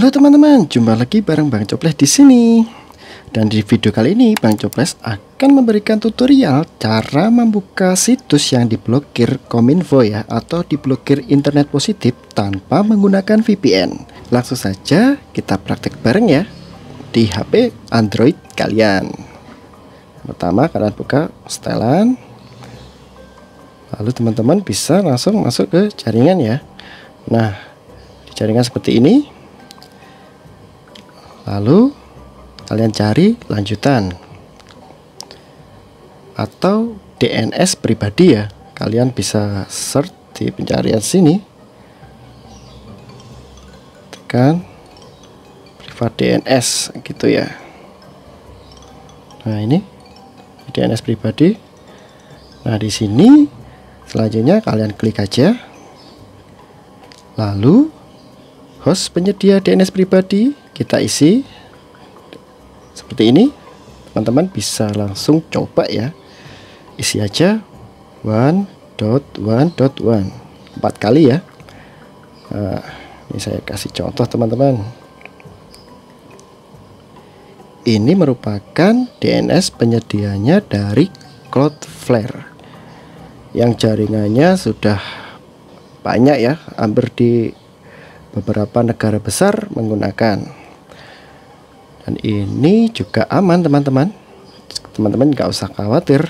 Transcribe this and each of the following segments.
Halo teman-teman, jumpa lagi bareng Bang Coples di sini. Dan di video kali ini Bang Coples akan memberikan tutorial cara membuka situs yang diblokir Kominfo ya atau diblokir internet positif tanpa menggunakan VPN. Langsung saja kita praktek bareng ya di HP Android kalian. Pertama kalian buka setelan. Lalu teman-teman bisa langsung masuk ke jaringan ya. Nah, di jaringan seperti ini lalu kalian cari lanjutan atau DNS pribadi ya kalian bisa search di pencarian sini tekan privat DNS gitu ya nah ini DNS pribadi nah di sini selanjutnya kalian klik aja lalu host penyedia DNS pribadi kita isi seperti ini teman-teman bisa langsung coba ya isi aja one dot one dot one empat kali ya nah, ini saya kasih contoh teman-teman ini merupakan DNS penyediaannya dari Cloudflare yang jaringannya sudah banyak ya hampir di beberapa negara besar menggunakan dan ini juga aman teman-teman teman-teman nggak usah khawatir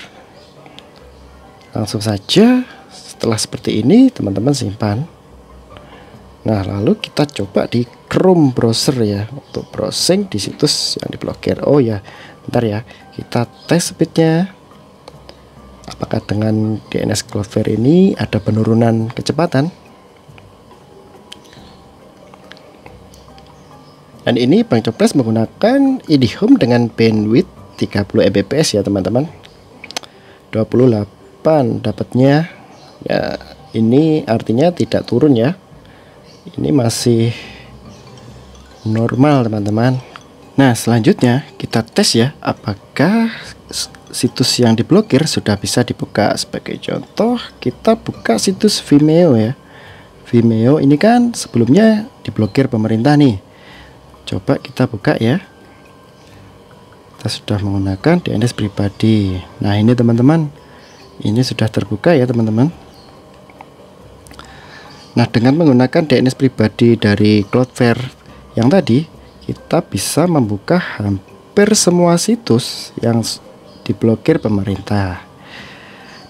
langsung saja setelah seperti ini teman-teman simpan nah lalu kita coba di Chrome browser ya untuk browsing di situs yang diblokir oh ya ntar ya kita tes speednya apakah dengan DNS Clover ini ada penurunan kecepatan Dan ini Bank Coples menggunakan idiom dengan bandwidth 30 Mbps ya teman-teman. 28 dapatnya ya ini artinya tidak turun ya. Ini masih normal teman-teman. Nah selanjutnya kita tes ya apakah situs yang diblokir sudah bisa dibuka. Sebagai contoh kita buka situs Vimeo ya. Vimeo ini kan sebelumnya diblokir pemerintah nih coba kita buka ya kita sudah menggunakan DNS pribadi nah ini teman-teman ini sudah terbuka ya teman-teman nah dengan menggunakan DNS pribadi dari Cloudflare yang tadi kita bisa membuka hampir semua situs yang diblokir pemerintah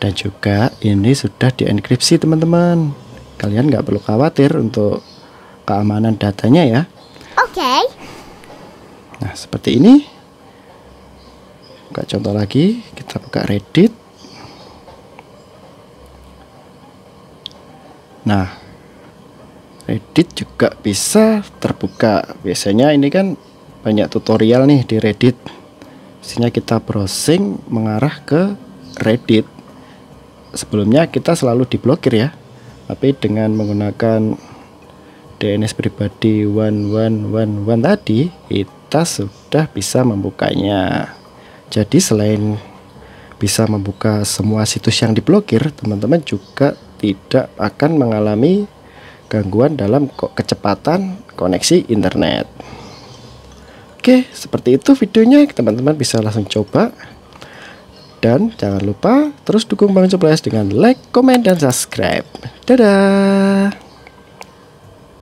dan juga ini sudah dienkripsi teman-teman kalian nggak perlu khawatir untuk keamanan datanya ya Okay. Nah, seperti ini. Buka contoh lagi, kita buka Reddit. Nah, Reddit juga bisa terbuka. Biasanya ini kan banyak tutorial nih di Reddit. Isinya kita browsing mengarah ke Reddit. Sebelumnya kita selalu diblokir ya. Tapi dengan menggunakan DNS pribadi one tadi kita sudah bisa membukanya jadi selain bisa membuka semua situs yang diblokir teman-teman juga tidak akan mengalami gangguan dalam kecepatan koneksi internet Oke seperti itu videonya teman-teman bisa langsung coba dan jangan lupa terus dukung Bang Ceples dengan like, komen, dan subscribe. Dadah!